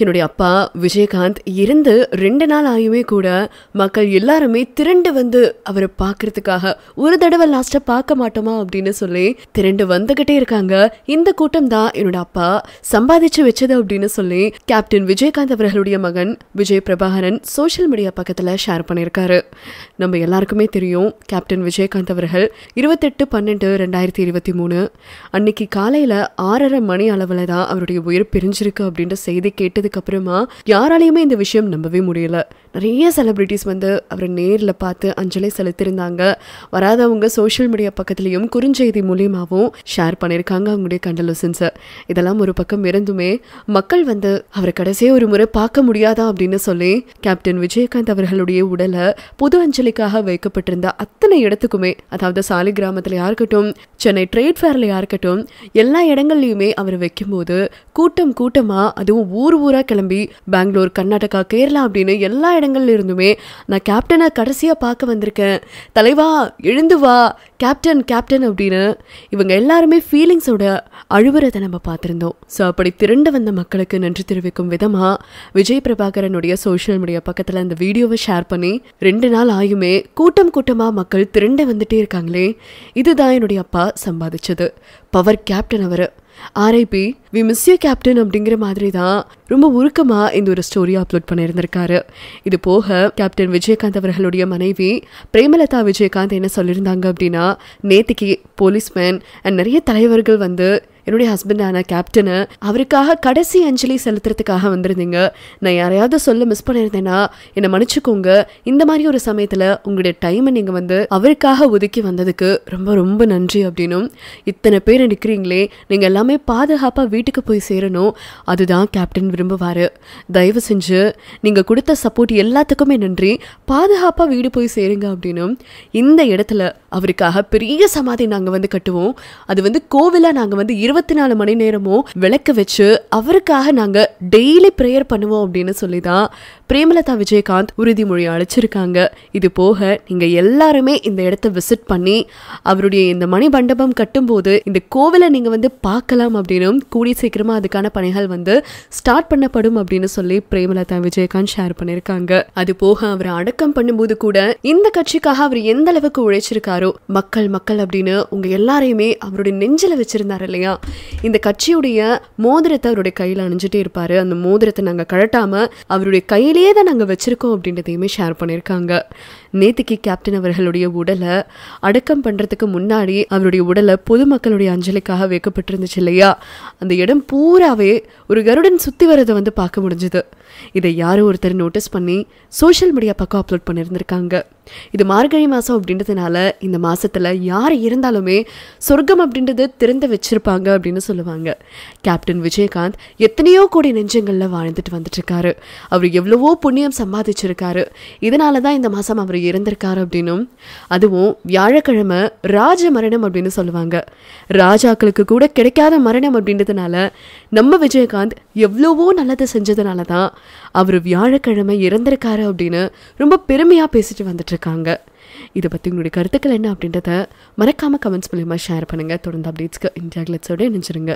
என்னுடைய அப்பா விஜயகாந்த் இருந்து ரெண்டு நாள் ஆயுமே கூட மக்கள் எல்லாருமே திரண்டு வந்து அவரை பார்க்கறதுக்காக ஒரு தடவை லாஸ்ட்டாக பார்க்க மாட்டோமா அப்படின்னு சொல்லி திரண்டு வந்துகிட்டே இருக்காங்க இந்த கூட்டம் தான் என்னோட அப்பா சம்பாதிச்சு வச்சது அப்படின்னு சொல்லி கேப்டன் விஜயகாந்த் அவர்களுடைய மகன் விஜய் பிரபாகரன் சோஷியல் மீடியா பக்கத்தில் ஷேர் பண்ணியிருக்காரு நம்ம எல்லாருக்குமே தெரியும் கேப்டன் விஜயகாந்த் அவர்கள் இருபத்தெட்டு பன்னெண்டு ரெண்டாயிரத்தி இருபத்தி மூணு அன்னைக்கு காலையில் ஆறரை மணி அளவில் தான் அவருடைய உயிர் பிரிஞ்சிருக்கு அப்படின்ற செய்தி கேட்டு பார்த்ததுக்கு அப்புறமா யாராலையுமே இந்த விஷயம் நம்பவே முடியல நிறைய செலிப்ரிட்டிஸ் வந்து அவரை நேரில் பார்த்து அஞ்சலி செலுத்தியிருந்தாங்க வராதவங்க சோஷியல் மீடியா பக்கத்துலேயும் குறுஞ்செய்தி மூலியமாகவும் ஷேர் பண்ணியிருக்காங்க அவங்களுடைய கண்டலோசன்ஸை இதெல்லாம் ஒரு பக்கம் இருந்துமே மக்கள் வந்து அவரை கடைசியாக ஒரு முறை பார்க்க முடியாதா அப்படின்னு சொல்லி கேப்டன் விஜயகாந்த் அவர்களுடைய உடலை பொது அஞ்சலிக்காக வைக்கப்பட்டிருந்த அத்தனை இடத்துக்குமே அதாவது சாலி கிராமத்தில் இருக்கட்டும் சென்னை ட்ரேட் ஃபேர்லையா இருக்கட்டும் எல்லா இடங்கள்லையுமே அவர் வைக்கும்போது கூட்டம் கூட்டமாக அதுவும் ஊர் ஊராக கிளம்பி பெங்களூர் கர்நாடகா கேரளா அப்படின்னு எல்லா இடங்கள்ல இருந்துமே நான் கேப்டனை கடைசியாக பார்க்க வந்திருக்கேன் தலைவா எழுந்து வா கேப்டன் கேப்டன் அப்படின்னு இவங்க எல்லாருமே ஃபீலிங்ஸோட அழுவுறதை நம்ம பார்த்துருந்தோம் ஸோ அப்படி திரண்டு வந்த மக்களுக்கு நன்றி தெரிவிக்கும் விதமாக விஜய் பிரபாகரனுடைய சோஷியல் மீடியா பக்கத்தில் அந்த வீடியோவை ஷேர் பண்ணி ரெண்டு நாள் ஆயுமே கூட்டம் கூட்டமாக மக்கள் திரண்டு வந்துட்டே இருக்காங்களே இதுதான் என்னுடைய அப்பா சம்பாதிச்சது பவர் கேப்டன் அவர் RIP we miss you captain அப்படிங்கிற மாதிரி தான் ரொம்ப உருக்கமாக இந்த ஒரு ஸ்டோரி அப்லோட் பண்ணியிருந்திருக்காரு இது போக கேப்டன் விஜயகாந்த் அவர்களுடைய மனைவி பிரேமலதா விஜயகாந்த் என்ன சொல்லியிருந்தாங்க அப்படின்னா நேத்திக்கு போலீஸ்மேன் அண்ட் நிறைய தலைவர்கள் வந்து என்னுடைய ஹஸ்பண்டான கேப்டனு அவருக்காக கடைசி அஞ்சலி செலுத்துறதுக்காக வந்திருந்தீங்க நான் யாரையாவது சொல்ல மிஸ் பண்ணியிருந்தேன்னா என்னை மன்னிச்சுக்கோங்க இந்த மாதிரி ஒரு சமயத்தில் உங்களுடைய டைமை நீங்கள் வந்து அவருக்காக ஒதுக்கி வந்ததுக்கு ரொம்ப ரொம்ப நன்றி அப்படின்னும் இத்தனை பேர் நிற்கிறீங்களே நீங்கள் எல்லாமே பாதுகாப்பாக வீட்டுக்கு போய் சேரணும் அதுதான் கேப்டன் விரும்புவார் தயவு செஞ்சு நீங்கள் கொடுத்த சப்போர்ட் எல்லாத்துக்குமே நன்றி பாதுகாப்பாக வீடு போய் சேருங்க அப்படின்னும் இந்த இடத்துல அவருக்காக பெரிய சமாதி நாங்கள் வந்து கட்டுவோம் அது வந்து கோவிலாக நாங்கள் வந்து இரு இருபத்தி நாலு மணி நேரமும் விளக்கு வச்சு அவருக்காக நாங்க டெய்லி ப்ரேயர் பண்ணுவோம் அப்படின்னு சொல்லி தான் பிரேமலதா விஜயகாந்த் உறுதிமொழி அழைச்சிருக்காங்க இது போக நீங்க எல்லாருமே இந்த இடத்த விசிட் பண்ணி அவருடைய இந்த மணி மண்டபம் கட்டும்போது இந்த கோவிலை நீங்க வந்து பார்க்கலாம் அப்படின்னும் கூடி சீக்கிரமா அதுக்கான பணிகள் வந்து ஸ்டார்ட் பண்ணப்படும் அப்படின்னு சொல்லி பிரேமலதா விஜயகாந்த் ஷேர் பண்ணிருக்காங்க அது போக அவர் அடக்கம் பண்ணும்போது கூட இந்த கட்சிக்காக அவர் எந்த அளவுக்கு உழைச்சிருக்காரோ மக்கள் மக்கள் அப்படின்னு உங்க எல்லாரையுமே அவருடைய நெஞ்சில வச்சிருந்தாரு இல்லையா இந்த கட்சியுடைய மோதிரத்தை அவருடைய கையில் அணிஞ்சிட்டே இருப்பார் அந்த மோதிரத்தை நாங்கள் கழட்டாமல் அவருடைய கையிலேயே தான் நாங்கள் வச்சுருக்கோம் அப்படின்றதையுமே ஷேர் பண்ணியிருக்காங்க நேத்துக்கு கேப்டன் அவர்களுடைய உடலை அடக்கம் பண்ணுறதுக்கு முன்னாடி அவருடைய உடலை பொதுமக்களுடைய அஞ்சலிக்காக வைக்கப்பட்டிருந்துச்சு இல்லையா அந்த இடம் பூராவே ஒரு கருடன் சுற்றி வரதை வந்து பார்க்க முடிஞ்சுது இதை யாரோ ஒருத்தர் நோட்டீஸ் பண்ணி சோஷியல் மீடியா பக்கம் அப்லோட் பண்ணியிருந்திருக்காங்க இது மார்கழி மாதம் அப்படின்றதுனால இந்த மாதத்தில் யார் இருந்தாலுமே சொர்க்கம் அப்படின்றது திறந்து வச்சுருப்பாங்க அப்படின்னு சொல்லுவாங்க கேப்டன் விஜயகாந்த் எத்தனையோ கோடி நெஞ்சங்களில் வாழ்ந்துட்டு வந்துட்டுருக்காரு அவர் எவ்வளவோ புண்ணியம் சம்பாதிச்சிருக்காரு இதனால தான் இந்த மாதம் அவர் இறந்திருக்காரு அப்படின்னும் அதுவும் வியாழக்கிழமை ராஜ மரணம் அப்படின்னு சொல்லுவாங்க ராஜாக்களுக்கு கூட கிடைக்காத மரணம் அப்படின்றதுனால நம்ம விஜயகாந்த் எவ்வளவோ நல்லதை செஞ்சதுனால தான் அவர் வியாழக்கிழமை இறந்திருக்காரு அப்படின்னு ரொம்ப பெருமையாக பேசிட்டு வந்துட்டுருக்காங்க இதை பற்றி உங்களுடைய கருத்துக்கள் என்ன அப்படின்றத மறக்காமல் கமெண்ட்ஸ் மூலியமாக ஷேர் பண்ணுங்கள் தொடர்ந்து அப்டேட்ஸ்க்கு இந்தியா கிளட்ஸோடு நினச்சிருங்க